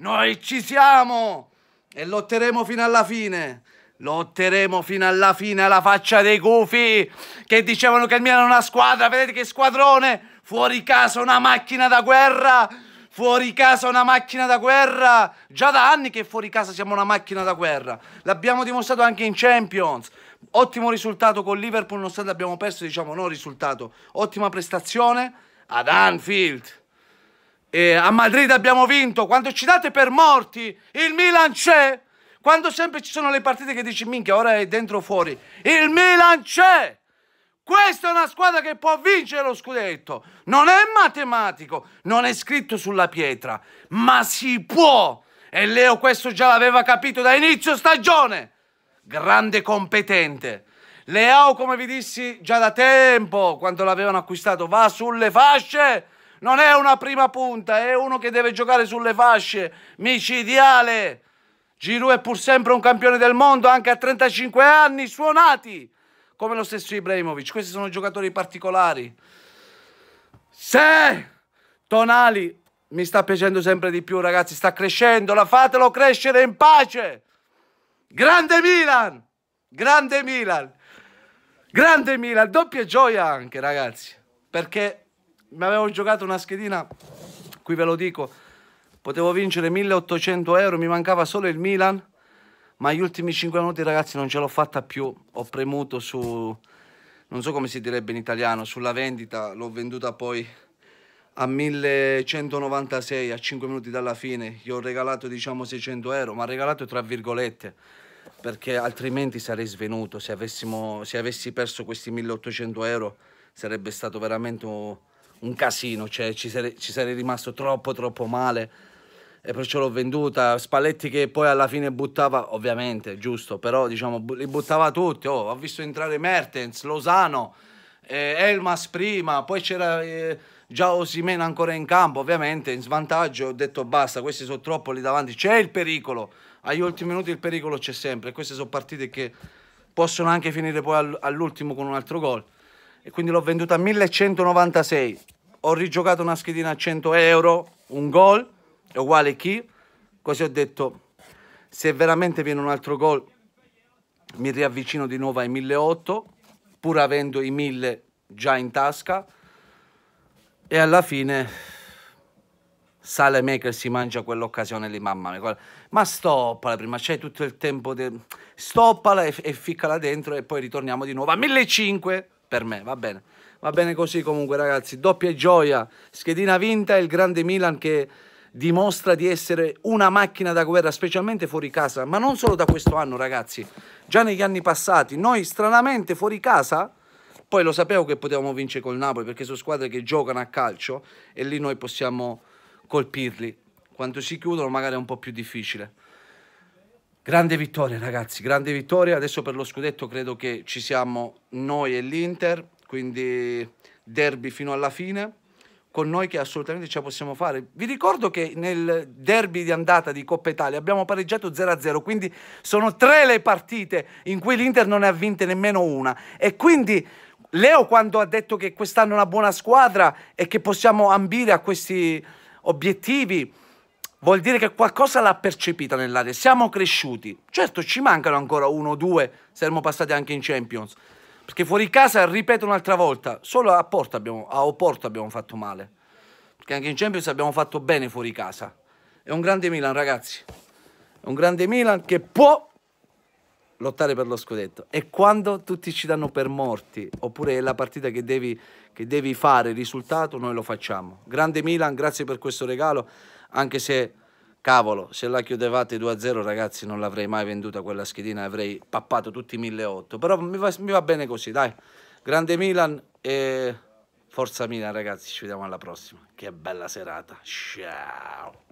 Noi ci siamo e lotteremo fino alla fine. Lotteremo fino alla fine alla faccia dei gufi che dicevano che il Milan era una squadra, vedete che squadrone, fuori casa una macchina da guerra, fuori casa una macchina da guerra, già da anni che fuori casa siamo una macchina da guerra, l'abbiamo dimostrato anche in Champions, ottimo risultato con Liverpool, nonostante abbiamo perso, diciamo no risultato, ottima prestazione ad Anfield. E a Madrid abbiamo vinto. Quando ci date per morti, il Milan c'è. Quando sempre ci sono le partite che dici minchia, ora è dentro o fuori. Il Milan c'è. Questa è una squadra che può vincere lo scudetto. Non è matematico, non è scritto sulla pietra, ma si può. E Leo questo già l'aveva capito da inizio stagione. Grande competente. Leao, come vi dissi già da tempo, quando l'avevano acquistato, va sulle fasce non è una prima punta, è uno che deve giocare sulle fasce, micidiale. Giroud è pur sempre un campione del mondo, anche a 35 anni, suonati, come lo stesso Ibrahimovic. Questi sono giocatori particolari. Se Tonali mi sta piacendo sempre di più, ragazzi, sta crescendo, la fatelo crescere in pace. Grande Milan! Grande Milan! Grande Milan, doppia gioia anche, ragazzi, perché mi avevo giocato una schedina, qui ve lo dico, potevo vincere 1800 euro, mi mancava solo il Milan, ma gli ultimi 5 minuti ragazzi non ce l'ho fatta più, ho premuto su, non so come si direbbe in italiano, sulla vendita, l'ho venduta poi a 1196 a 5 minuti dalla fine gli ho regalato diciamo 600 euro ma regalato tra virgolette perché altrimenti sarei svenuto se, avessimo, se avessi perso questi 1800 euro sarebbe stato veramente Un, un casino, cioè ci sarei, ci sarei rimasto troppo troppo male e perciò l'ho venduta. Spalletti che poi alla fine buttava, ovviamente, giusto, però diciamo li buttava tutti. Oh, ho visto entrare Mertens, Lozano, eh, Elmas prima, poi c'era eh, già Osimena ancora in campo, ovviamente in svantaggio. Ho detto basta, questi sono troppo lì davanti, c'è il pericolo. Agli ultimi minuti il pericolo c'è sempre. Queste sono partite che possono anche finire poi all'ultimo con un altro gol e quindi l'ho venduta a 1196. Ho rigiocato una schedina a 100 euro, un gol, è uguale chi? Così ho detto, se veramente viene un altro gol mi riavvicino di nuovo ai 1.800, pur avendo i 1.000 già in tasca e alla fine sale Maker si mangia quell'occasione lì, mamma mia, ma stoppala prima, c'è tutto il tempo, de... stoppala e, e ficcala dentro e poi ritorniamo di nuovo a 1.500 per me, va bene. Va bene così comunque ragazzi, doppia gioia, schedina vinta e il grande Milan che dimostra di essere una macchina da guerra, specialmente fuori casa, ma non solo da questo anno ragazzi, già negli anni passati, noi stranamente fuori casa, poi lo sapevo che potevamo vincere col Napoli perché sono squadre che giocano a calcio e lì noi possiamo colpirli, quando si chiudono magari è un po' più difficile. Grande vittoria ragazzi, grande vittoria. Adesso per lo scudetto credo che ci siamo noi e l'Inter, quindi derby fino alla fine con noi che assolutamente ce la possiamo fare. Vi ricordo che nel derby di andata di Coppa Italia abbiamo pareggiato 0-0, quindi sono tre le partite in cui l'Inter non ne ha vinte nemmeno una. E quindi Leo quando ha detto che quest'anno è una buona squadra e che possiamo ambire a questi obiettivi, vuol dire che qualcosa l'ha percepita nell'aria. Siamo cresciuti. Certo, ci mancano ancora uno o due, saremmo passati anche in Champions. Perché fuori casa, ripeto un'altra volta, solo a, Porto abbiamo, a Oporto abbiamo fatto male. Perché anche in Champions abbiamo fatto bene fuori casa. È un grande Milan, ragazzi. È un grande Milan che può lottare per lo scudetto. E quando tutti ci danno per morti, oppure è la partita che devi, che devi fare, il risultato, noi lo facciamo. Grande Milan, grazie per questo regalo anche se cavolo, se la chiudevate 2-0 ragazzi non l'avrei mai venduta quella schedina, avrei pappato tutti i 1.800, però mi va, mi va, bene così, dai. Grande Milan e forza Milan ragazzi, ci vediamo alla prossima. Che bella serata, ciao!